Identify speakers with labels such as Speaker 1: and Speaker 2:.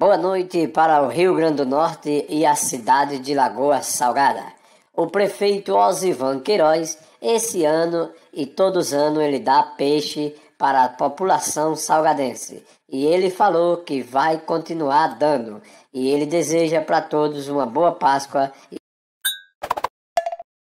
Speaker 1: Boa noite para o Rio Grande do Norte e a cidade de Lagoa Salgada. O prefeito Osivan Queiroz, esse ano e todos os anos, ele dá peixe para a população salgadense. E ele falou que vai continuar dando. E ele deseja para todos uma boa Páscoa